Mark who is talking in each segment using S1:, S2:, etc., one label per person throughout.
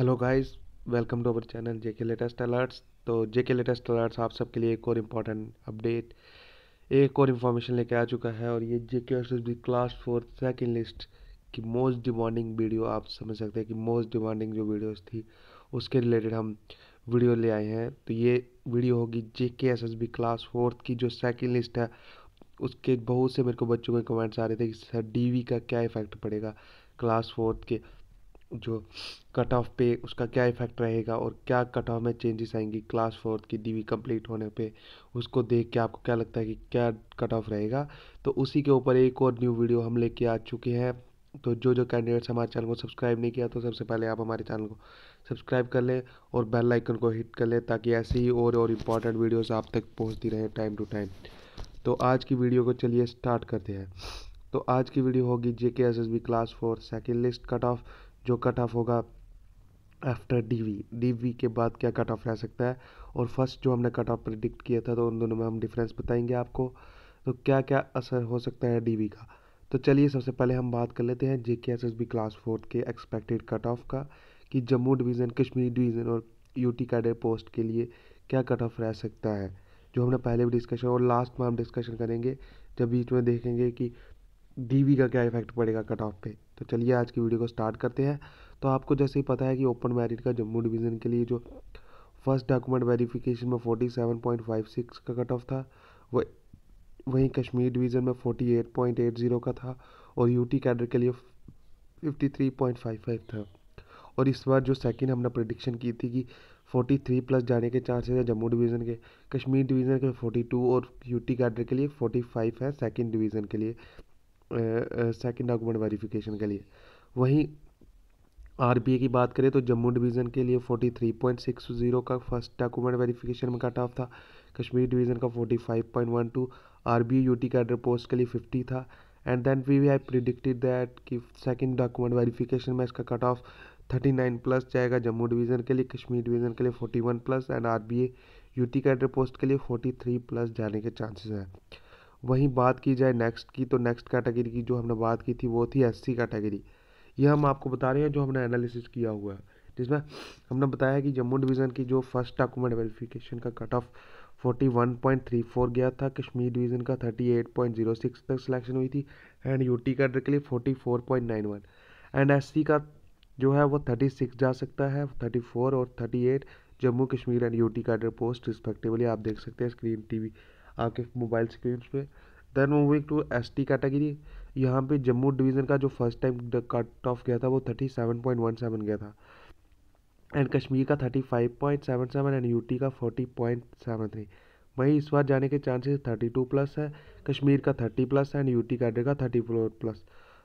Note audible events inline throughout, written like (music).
S1: hello guys welcome to our channel J K latest alerts तो जे K latest alerts आप सबके लिए एक और इम्पॉर्टेंट अपडेट एक और इन्फॉर्मेशन लेके आ चुका है और ये J K S B class four second list की मोस्ट डिमांडिंग वीडियो आप समझ सकते हैं कि मोस्ट डिमांडिंग जो वीडियोज थी उसके रिलेटेड हम वीडियो ले आए हैं तो ये वीडियो होगी J K S S B class fourth की जो सेकेंड लिस्ट है उसके बहुत से मेरे को बच्चों के कमेंट्स आ रहे थे कि सर डी वी का क्या इफेक्ट पड़ेगा क्लास फोर्थ के जो कट ऑफ पे उसका क्या इफ़ेक्ट रहेगा और क्या कट ऑफ में चेंजेस आएंगी क्लास फोर्थ की डीवी कंप्लीट होने पे उसको देख के आपको क्या लगता है कि क्या कट ऑफ रहेगा तो उसी के ऊपर एक और न्यू वीडियो हम लेके आ चुके हैं तो जो जो कैंडिडेट्स हमारे चैनल को सब्सक्राइब नहीं किया तो सबसे पहले आप हमारे चैनल को सब्सक्राइब कर लें और बेल आइकन को हिट कर लें ताकि ऐसे ही और और इम्पॉर्टेंट वीडियोस आप तक पहुंचती रहें टाइम टू टाइम तो आज की वीडियो को चलिए स्टार्ट करते हैं तो आज की वीडियो होगी J K S S B class four second list cut off जो कट ऑफ होगा आफ्टर डीवी डीवी के बाद क्या कट ऑफ रह सकता है और फर्स्ट जो हमने कट ऑफ प्रिडिक्ट किया था तो उन दोनों में हम डिफरेंस बताएंगे आपको तो क्या क्या असर हो सकता है डीवी का तो चलिए सबसे पहले हम बात कर लेते हैं J K S S B class fourth के एक्सपेक्टेड कट ऑफ का कि जम्मू डिवीज़न कश्मीर डिवीज़न और यूटी कैडर पोस्ट के लिए क्या कट ऑफ रह सकता है जो हमने पहले भी डिस्कशन और लास्ट में हम डिस्कशन करेंगे जब बीच में देखेंगे कि वी का क्या इफेक्ट पड़ेगा कट ऑफ पे तो चलिए आज की वीडियो को स्टार्ट करते हैं तो आपको जैसे ही पता है कि ओपन मेरिट का जम्मू डिवीज़न के लिए जो फर्स्ट डॉक्यूमेंट वेरिफिकेशन में 47.56 का कट ऑफ था वह वहीं कश्मीर डिवीज़न में 48.80 का था और यूटी कैडर के लिए 53.55 था और इस बार जो सेकंड हमने प्रडिक्शन की थी कि 43 प्लस जाने के चांसेस है जम्मू डिवीज़न के कश्मीर डिवीज़न के 42 और यूटी कैडर के लिए 45 है सेकंड डिवीज़न के लिए सेकंड डॉक्यूमेंट वेरिफिकेशन के लिए वहीं आरबीए की बात करें तो जम्मू डिवीज़न के लिए 43.60 का फर्स्ट डॉक्यूमेंट वेरिफिकेशन में कट ऑफ था कश्मीर डिवीज़न का 45.12 आरबीए यूटी कैडर पोस्ट के लिए 50 था and then we we I predicted that कि सेकंड डॉक्यूमेंट वेरिफिकेशन में इसका कट ऑफ 39 प्लस जाएगा जम्मू डिवीज़न के लिए कश्मीर डिवीज़न के लिए 41 plus and RBA UT cadre post के लिए 43 प्लस जाने के चांसेस हैं वहीं बात की जाए नेक्स्ट की तो नेक्स्ट कैटेगरी की जो हमने बात की थी वो थी एस सी कैटेगरी ये हम आपको बता रहे हैं जो हमने एनालिसिस किया हुआ है जिसमें हमने बताया कि जम्मू डिवीज़न की जो फर्स्ट डॉक्यूमेंट वेरिफिकेशन का कट ऑफ 41.34 गया था कश्मीर डिवीज़न का 38.06 तक सिलेक्शन हुई थी and UT point nine 44.91 and SC का जो है वो 36 जा सकता है 34 और 38 Jammu Kashmir and UT cadre post respectively आप देख सकते हैं स्क्रीन टीवी आपके मोबाइल स्क्रीन पे then moving to S T category यहाँ पे जम्मू डिवीज़न का जो फर्स्ट टाइम कट ऑफ गया था वो thirty seven point one seven गया था एंड कश्मीर का thirty five point seven seven and UT का फोर्टी पॉइंट सेवन थ्री वहीं इस बार जाने के चांसेस थर्टी टू प्लस है कश्मीर का थर्टी प्लस है एंड यू कैडर का थर्टी फोर प्लस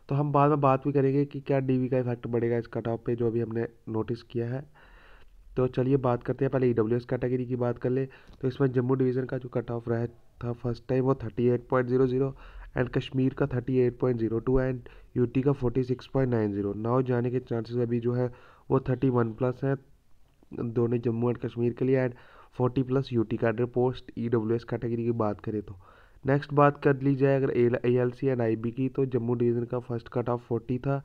S1: तो हम बाद में बात भी करेंगे कि क्या वी का इफेक्ट बढ़ेगा इस कट ऑफ पर जो अभी हमने नोटिस किया है तो चलिए बात करते हैं पहले ई डब्ल्यू एस कैटेगरी की बात कर ले तो इसमें जम्मू डिवीज़न का जो कट ऑफ रहा था फर्स्ट टाइम वो thirty eight point zero zero and Kashmir का thirty eight point zero two and U T का forty six point nine zero now जाने के चांसेस अभी जो है वो थर्टी वन प्लस हैं दोनों जम्मू एंड कश्मीर के लिए एंड फोर्टी प्लस टी का अगर post E W S category की बात करें तो नेक्स्ट बात कर ली जाए अगर A L C and I B की तो जम्मू डिवीज़न का फर्स्ट कट ऑफ फोर्टी था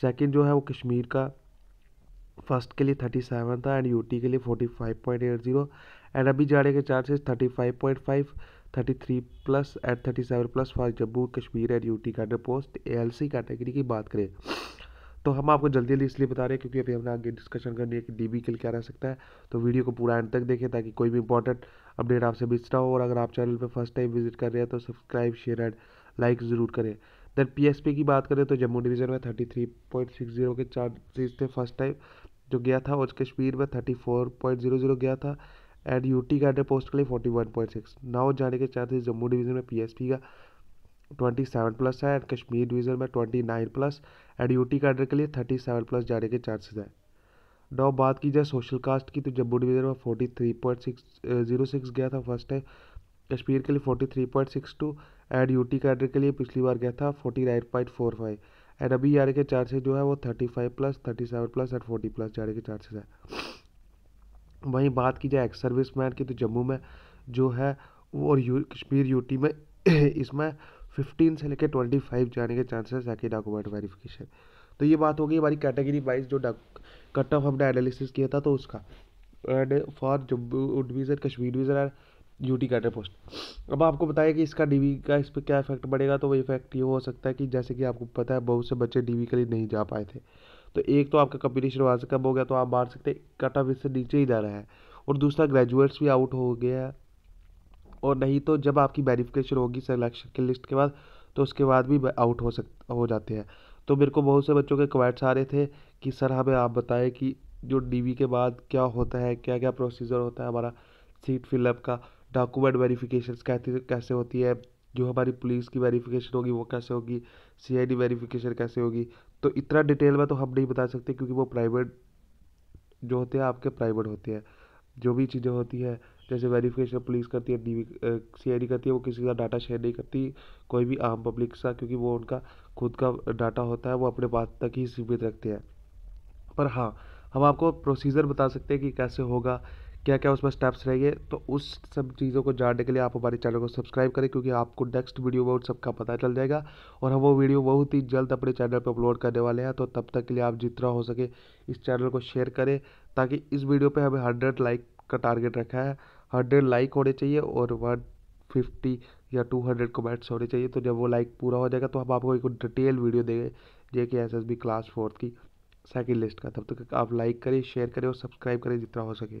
S1: सेकेंड जो है वो कश्मीर का फर्स्ट के लिए थर्टी सेवन था एंड यूटी के लिए forty five point eight zero and अभी जाने के chances thirty five point five thirty three plus and thirty seven plus for Jammu Kashmir and UT cadre post C category की बात करें तो हम आपको जल्दी जल्दी इसलिए बता रहे हैं क्योंकि अभी हमने आगे डिस्कशन करनी है कि डी बी के लिए क्या रह सकता है तो वीडियो को पूरा एंड तक देखें ताकि कोई भी इंपॉर्टेंट अपडेट आपसे मिस ना हो और अगर आप चैनल पर फर्स्ट टाइम विजिट कर रहे हैं तो सब्सक्राइब शेयर एंड लाइक ज़रूर करें देन पी एस पी की बात करें तो जम्मू डिवीज़न में thirty three point six zero के चार्जेस थे फर्स्ट टाइम जो गया था वो कश्मीर में thirty four point zero zero गया था एंड यूटी का अंडर पोस्ट के लिए forty one point six now जाने के चांसेस जम्मू डिवीज़न में पीएसपी का ट्वेंटी सेवन प्लस है एंड कश्मीर डिवीज़न में twenty nine plus and UT का अंडर के लिए थर्टी सेवन प्लस जाने के चांसेस हैं नाउ बात की जाए सोशल कास्ट की तो जम्मू डिवीज़न में forty three point six zero six गया था फर्स्ट है कश्मीर के लिए forty three point six two and UT cadre के लिए पिछली बार गया था forty nine point four five and अभी यार के चार्जेस जो है वो thirty five plus thirty seven plus and forty plus यार के चार्जेस है वहीं बात की जाए एक्स सर्विस मैन की तो जम्मू में जो है वो और यू कश्मीर यूटी में (coughs) इसमें फिफ्टीन से लेकर ट्वेंटी फाइव जाने के चांसेस है कि डॉक्यूमेंट वेरीफिकेशन तो ये बात हो गई हमारी कैटेगरी वाइज जो कट ऑफ हमने एनालिसिस किया था तो उसका and for Jammu division Kashmir division and T cadre post अब आपको बताया कि इसका डीवी का इस पर क्या इफेक्ट पड़ेगा तो वो इफेक्ट ये हो सकता है कि जैसे कि आपको पता है बहुत से बच्चे डीवी के लिए नहीं जा पाए थे तो एक तो आपका कंपटीशन वहाँ से कम हो गया तो आप मार सकते कट ऑफ इससे नीचे ही जा रहा है और दूसरा ग्रेजुएट्स भी आउट हो गया है और नहीं तो जब आपकी वेरिफिकेशन होगी सिलेक्शन की लिस्ट के बाद तो उसके बाद भी आउट हो सक हो जाते हैं तो मेरे को बहुत से बच्चों के क्वाइट्स आ रहे थे कि सर हमें आप बताएं कि जो डीवी के बाद क्या होता है क्या क्या प्रोसीजर होता है हमारा सीट फिलअप का डॉक्यूमेंट वेरीफ़िकेशन कैसे होती है जो हमारी पुलिस की वेरीफिकेशन होगी वो कैसे होगी सी डी वेरीफिकेशन कैसे होगी तो इतना डिटेल में तो हम नहीं बता सकते क्योंकि वो प्राइवेट जो होते हैं आपके प्राइवेट होते हैं जो भी चीज़ें होती है जैसे वेरिफिकेशन पुलिस करती है डी सी करती है वो किसी का डाटा शेयर नहीं करती कोई भी आम पब्लिक सा क्योंकि वो उनका खुद का डाटा होता है वो अपने बात तक ही सीमित रखते हैं पर हाँ हम आपको प्रोसीजर बता सकते हैं कि कैसे होगा क्या क्या उसमें स्टेप्स रहेंगे तो उस सब चीज़ों को जानने के लिए आप हमारे चैनल को सब्सक्राइब करें क्योंकि आपको नेक्स्ट वीडियो में उन सबका पता चल जाएगा और हम वो वीडियो बहुत ही जल्द अपने चैनल पर अपलोड करने वाले हैं तो तब तक के लिए आप जितना हो सके इस चैनल को शेयर करें ताकि इस वीडियो पर हमें हंड्रेड लाइक का टारगेट रखा है हंड्रेड लाइक होने चाहिए और वन फिफ्टी या टू हंड्रेड कमेंट्स होने चाहिए तो जब वो लाइक पूरा हो जाएगा तो हम आपको एक डिटेल वीडियो देंगे J K S S B class fourth की सेकेंड लिस्ट का तब तक आप लाइक करें शेयर करें और सब्सक्राइब करें जितना हो सके